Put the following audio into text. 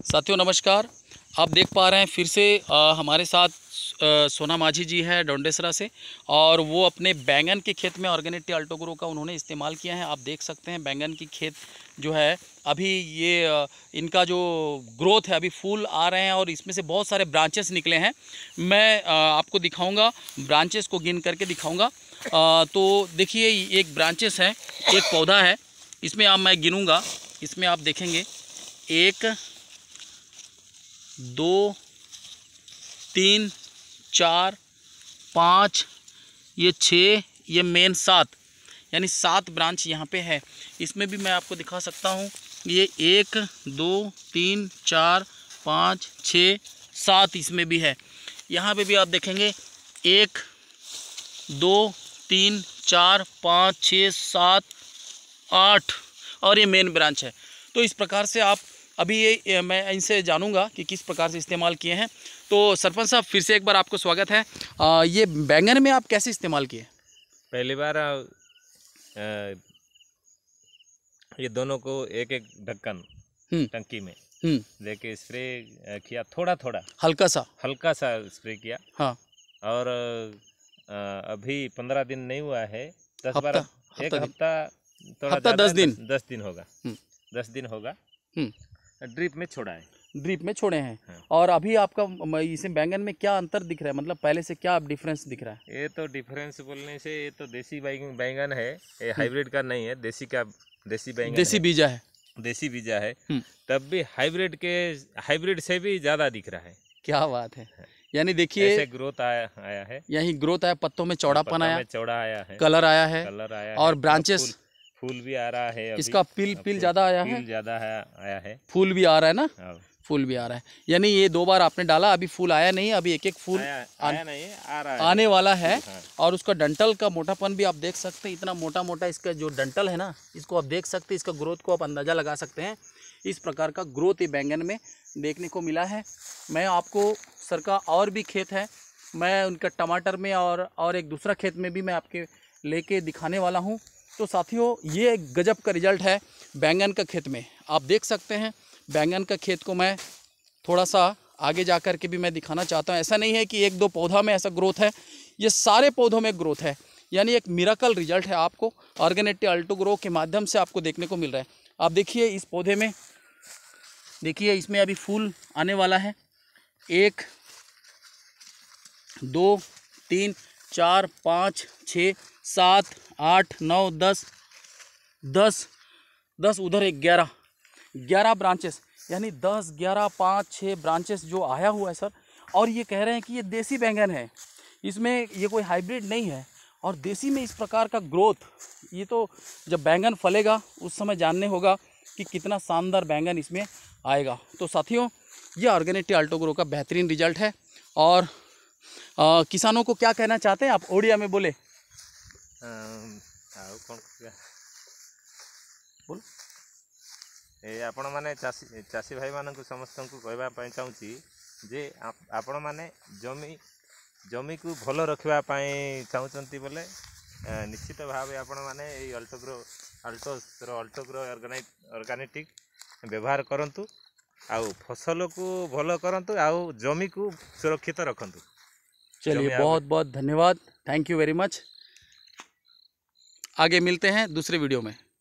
साथियों नमस्कार आप देख पा रहे हैं फिर से आ, हमारे साथ आ, सोना माझी जी हैं डोंडेसरा से और वो अपने बैंगन के खेत में ऑर्गेनिक टी अल्टोग्रो का उन्होंने इस्तेमाल किया है आप देख सकते हैं बैंगन की खेत जो है अभी ये इनका जो ग्रोथ है अभी फूल आ रहे हैं और इसमें से बहुत सारे ब्रांचेस निकले हैं मैं आपको दिखाऊँगा ब्रांचेस को गिन करके दिखाऊँगा तो देखिए एक ब्रांचेस है एक पौधा है इसमें आप मैं गिनूँगा इसमें आप देखेंगे एक दो तीन चार पाँच ये छः ये मेन सात यानी सात ब्रांच यहाँ पे है इसमें भी मैं आपको दिखा सकता हूँ ये एक दो तीन चार पाँच छ सात इसमें भी है यहाँ पे भी आप देखेंगे एक दो तीन चार पाँच छ सात आठ और ये मेन ब्रांच है तो इस प्रकार से आप अभी ये मैं इनसे जानूंगा कि किस प्रकार से इस्तेमाल किए हैं तो सरपंच साहब फिर से एक बार आपको स्वागत है आ, ये बैंगन में आप कैसे इस्तेमाल किए पहली बार आ, आ, ये दोनों को एक एक ढक्कन हम्म। टंकी में हम्म। लेके स्प्रे किया थोड़ा थोड़ा हल्का सा हल्का सा स्प्रे किया हाँ और आ, अभी पंद्रह दिन नहीं हुआ है दस बारह एक हफ्ता थोड़ा हफ्ता दस दिन दस दिन होगा हम्म। दस दिन होगा ड्रिप में छोड़ा है ड्रिप में छोड़े हैं हाँ। और अभी आपका इसे बैंगन में क्या अंतर दिख रहा है मतलब पहले से क्या डिफरेंस दिख रहा है ये तो डिफरेंस बोलने से ये तो देसी बैंगन है ये हाइब्रिड का नहीं है देसी का देसी बैंगन देसी बीजा है देसी बीजा है हम्म। तब भी हाइब्रिड के हाइब्रिड से भी ज़्यादा दिख रहा है क्या बात है हाँ। यानी देखिए ग्रोथ आया आया है यही ग्रोथ आया पत्तों में चौड़ापन आया चौड़ा आया है कलर आया है कलर आया और ब्रांचेस फूल भी आ रहा है अभी। इसका पिल पिल ज्यादा आया है ज्यादा आया है फूल भी आ रहा है ना हाँ। फूल भी आ रहा है यानी ये दो बार आपने डाला अभी फूल आया नहीं अभी एक एक फूल आया, आया नहीं आ रहा है आने वाला है हाँ। और उसका डंटल का मोटापन भी आप देख सकते हैं इतना मोटा मोटा इसका जो डंटल है ना इसको आप देख सकते हैं इसका ग्रोथ को आप अंदाज़ा लगा सकते हैं इस प्रकार का ग्रोथ ये बैंगन में देखने को मिला है मैं आपको सर का और भी खेत है मैं उनका टमाटर में और और एक दूसरा खेत में भी मैं आपके लेके दिखाने वाला हूँ तो साथियों ये गजब का रिजल्ट है बैंगन का खेत में आप देख सकते हैं बैंगन का खेत को मैं थोड़ा सा आगे जा कर के भी मैं दिखाना चाहता हूँ ऐसा नहीं है कि एक दो पौधा में ऐसा ग्रोथ है ये सारे पौधों में ग्रोथ है यानी एक मिराकल रिजल्ट है आपको ऑर्गेनेटिव अल्टो ग्रो के माध्यम से आपको देखने को मिल रहा है आप देखिए इस पौधे में देखिए इसमें अभी फूल आने वाला है एक दो तीन चार पाँच छ सात आठ नौ दस दस दस उधर एक ग्यारह ग्यारह ब्रांचेस यानी दस ग्यारह पाँच छः ब्रांचेस जो आया हुआ है सर और ये कह रहे हैं कि ये देसी बैंगन है इसमें ये कोई हाइब्रिड नहीं है और देसी में इस प्रकार का ग्रोथ ये तो जब बैंगन फलेगा उस समय जानने होगा कि कितना शानदार बैंगन इसमें आएगा तो साथियों ये ऑर्गेनिटी आल्टो ग्रो का बेहतरीन रिजल्ट है और आ, किसानों को क्या कहना चाहते हैं आप ओडिया में बोले ଆଉ କ'ଣ କରିବା ବୋଲ ଏ ଆପଣମାନେ ଚାଷୀ ଚାଷୀ ଭାଇମାନଙ୍କୁ ସମସ୍ତଙ୍କୁ କହିବା ପାଇଁ ଚାହୁଁଛି ଯେ ଆପଣମାନେ ଜମି ଜମିକୁ ଭଲ ରଖିବା ପାଇଁ ଚାହୁଁଛନ୍ତି ବୋଲେ ନିଶ୍ଚିତ ଭାବେ ଆପଣମାନେ ଏଇ ଅଲ୍ଟୋଗ୍ରୋ ଅଲ୍ଟୋସ୍ର ଅଲ୍ଟୋଗ୍ରୋ ଅର୍ଗାନାଇ ଅର୍ଗାନିଟିକ୍ ବ୍ୟବହାର କରନ୍ତୁ ଆଉ ଫସଲକୁ ଭଲ କରନ୍ତୁ ଆଉ ଜମିକୁ ସୁରକ୍ଷିତ ରଖନ୍ତୁ चलिए बहुत बहुत धन्यवाद थैंक यू वेरी मच आगे मिलते हैं दूसरे वीडियो में